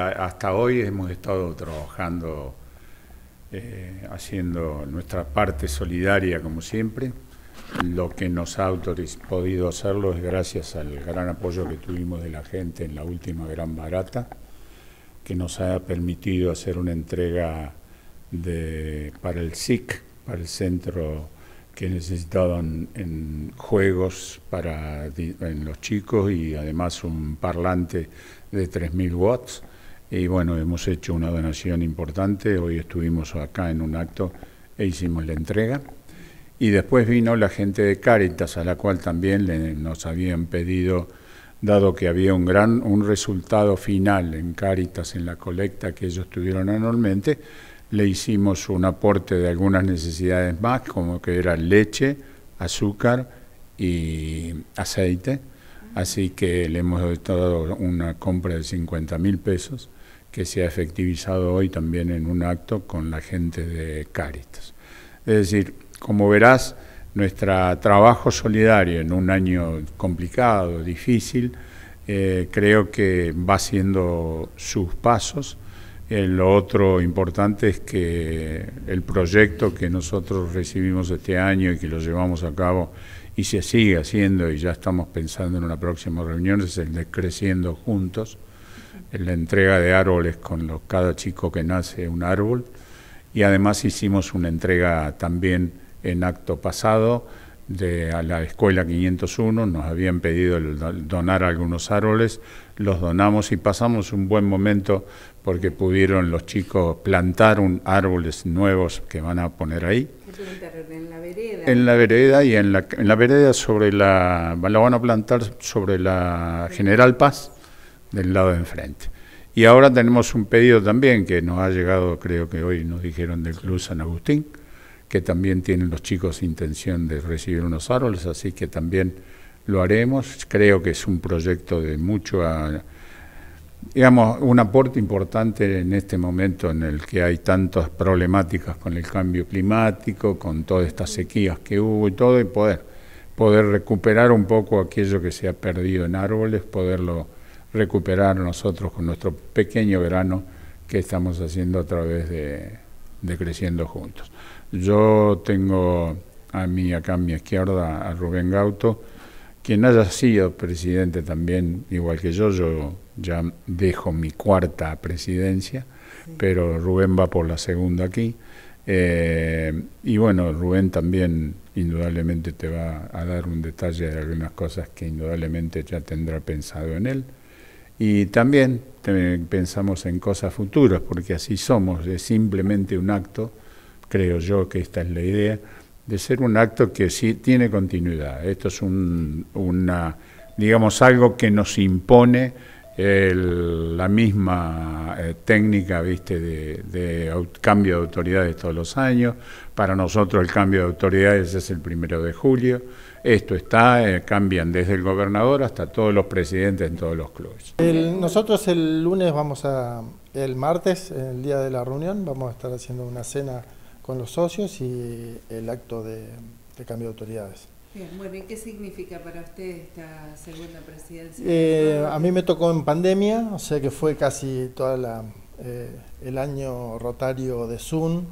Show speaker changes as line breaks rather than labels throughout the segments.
Hasta hoy hemos estado trabajando, eh, haciendo nuestra parte solidaria como siempre. Lo que nos ha podido hacerlo es gracias al gran apoyo que tuvimos de la gente en la última gran barata, que nos ha permitido hacer una entrega para el SIC, para el centro que necesitaban en juegos para los chicos y además un parlante de 3.000 watts y bueno, hemos hecho una donación importante, hoy estuvimos acá en un acto e hicimos la entrega. Y después vino la gente de Cáritas, a la cual también nos habían pedido, dado que había un gran un resultado final en Cáritas, en la colecta que ellos tuvieron anualmente, le hicimos un aporte de algunas necesidades más, como que era leche, azúcar y aceite Así que le hemos dado una compra de 50 mil pesos que se ha efectivizado hoy también en un acto con la gente de Cáritas. Es decir, como verás, nuestro trabajo solidario en un año complicado, difícil, eh, creo que va haciendo sus pasos eh, lo otro importante es que el proyecto que nosotros recibimos este año y que lo llevamos a cabo y se sigue haciendo y ya estamos pensando en una próxima reunión es el de Creciendo Juntos, la entrega de árboles con los, cada chico que nace un árbol y además hicimos una entrega también en acto pasado de a la escuela 501, nos habían pedido donar algunos árboles, los donamos y pasamos un buen momento porque pudieron los chicos plantar árboles nuevos que van a poner ahí. En la vereda. En la vereda y en la, en la vereda sobre la, la van a plantar sobre la General Paz del lado de enfrente. Y ahora tenemos un pedido también que nos ha llegado, creo que hoy nos dijeron del Club San Agustín, que también tienen los chicos intención de recibir unos árboles, así que también lo haremos. Creo que es un proyecto de mucho, ah, digamos, un aporte importante en este momento en el que hay tantas problemáticas con el cambio climático, con todas estas sequías que hubo y todo, y poder, poder recuperar un poco aquello que se ha perdido en árboles, poderlo recuperar nosotros con nuestro pequeño verano que estamos haciendo a través de Creciendo Juntos. Yo tengo a mí, acá a mi izquierda, a Rubén Gauto, quien haya sido presidente también, igual que yo, yo ya dejo mi cuarta presidencia, pero Rubén va por la segunda aquí. Eh, y bueno, Rubén también indudablemente te va a dar un detalle de algunas cosas que indudablemente ya tendrá pensado en él. Y también pensamos en cosas futuras, porque así somos, es simplemente un acto creo yo que esta es la idea, de ser un acto que sí tiene continuidad. Esto es una, digamos, algo que nos impone la misma eh, técnica, viste, de, cambio de autoridades todos los años. Para nosotros el cambio de autoridades es el primero de julio. Esto está, eh, cambian desde el gobernador hasta todos los presidentes en todos los clubes.
nosotros el lunes vamos a, el martes, el día de la reunión, vamos a estar haciendo una cena con los socios y el acto de, cambio de autoridades. bueno, ¿y qué significa para usted esta segunda presidencia? Eh, a mí me tocó en pandemia, o sea que fue casi todo eh, el año rotario de Zoom.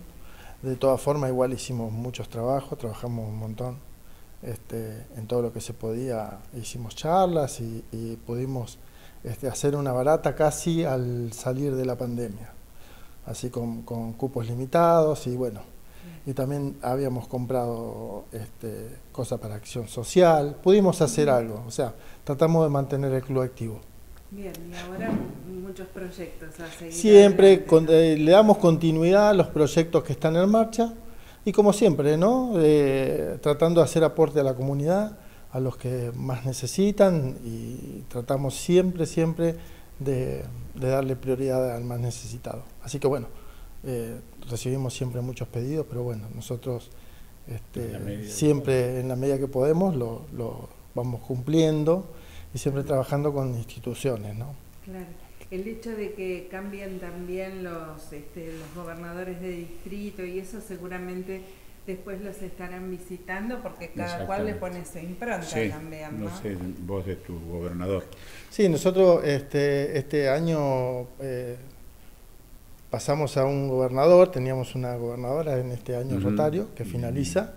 De todas formas, igual hicimos muchos trabajos, trabajamos un montón este, en todo lo que se podía. Hicimos charlas y, y pudimos este, hacer una barata casi al salir de la pandemia así con, con, cupos limitados y bueno. Y también habíamos comprado este, cosas para acción social, pudimos hacer algo, o sea, tratamos de mantener el club activo.
Bien, y ahora muchos proyectos
a seguir. Siempre eh, le damos continuidad a los proyectos que están en marcha y como siempre, eh, tratando de hacer aporte a la comunidad, a los que más necesitan y tratamos siempre, siempre de, darle prioridad al más necesitado. Así que bueno, eh, recibimos siempre muchos pedidos, pero bueno, nosotros este, siempre en la medida que podemos lo, lo, vamos cumpliendo y siempre trabajando con instituciones. ¿no? Claro. El hecho de que cambien también los, este, los gobernadores de distrito y eso seguramente después los estarán visitando porque cada cual le pone su impronta también. ¿no? no sé,
vos de tu gobernador.
Sí, nosotros este, este año eh, pasamos a un gobernador, teníamos una gobernadora en este año rotario que finaliza.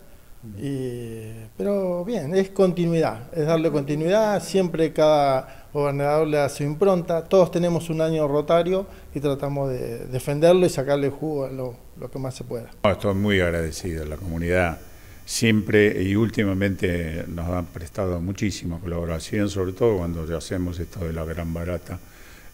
pero bien, es continuidad, es darle continuidad, siempre cada gobernador le da su impronta, todos tenemos un año rotario y tratamos de defenderlo y sacarle jugo a lo lo que más se pueda.
Oh, estoy muy agradecido la comunidad. Siempre y últimamente nos han prestado muchísima colaboración, sobre todo cuando ya hacemos esto de la gran barata.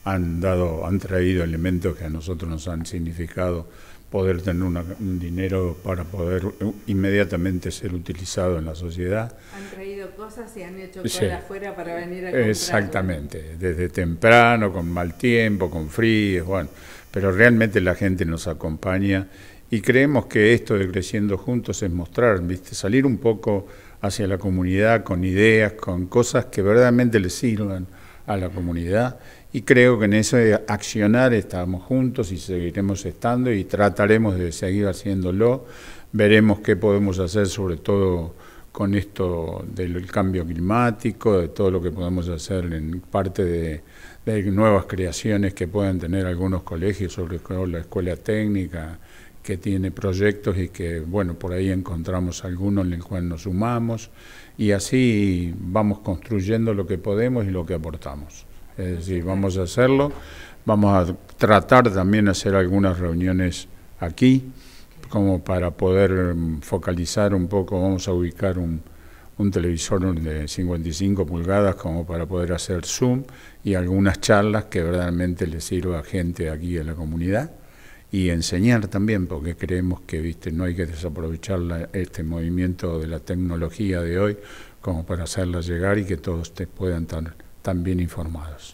Han, dado, han traído elementos que a nosotros nos han significado poder tener un dinero para poder eh, inmediatamente ser utilizado en la sociedad.
Han traído cosas y han hecho cosas de afuera para venir a comprar.
Exactamente, desde temprano, con mal tiempo, con frío, bueno, pero realmente la gente nos acompaña y creemos que esto de creciendo juntos es mostrar, ¿viste? salir un poco hacia la comunidad con ideas, con cosas que verdaderamente le sirvan a la comunidad y creo que en ese accionar estamos juntos y seguiremos estando y trataremos de seguir haciéndolo. Veremos qué podemos hacer sobre todo con esto del cambio climático, de todo lo que podemos hacer en parte de, nuevas creaciones que puedan tener algunos colegios, sobre todo la escuela técnica, que tiene proyectos y que, bueno, por ahí encontramos algunos en el cual nos sumamos y así vamos construyendo lo que podemos y lo que aportamos. Es decir, vamos a hacerlo, vamos a tratar también de hacer algunas reuniones aquí, como para poder em, focalizar un poco, vamos a ubicar un, televisor de 55 pulgadas como para poder hacer Zoom y algunas charlas que verdaderamente le sirva a gente aquí en la comunidad y enseñar también, porque creemos que viste no hay que desaprovechar este movimiento de la tecnología de hoy como para hacerla llegar y que todos te puedan estar también informados.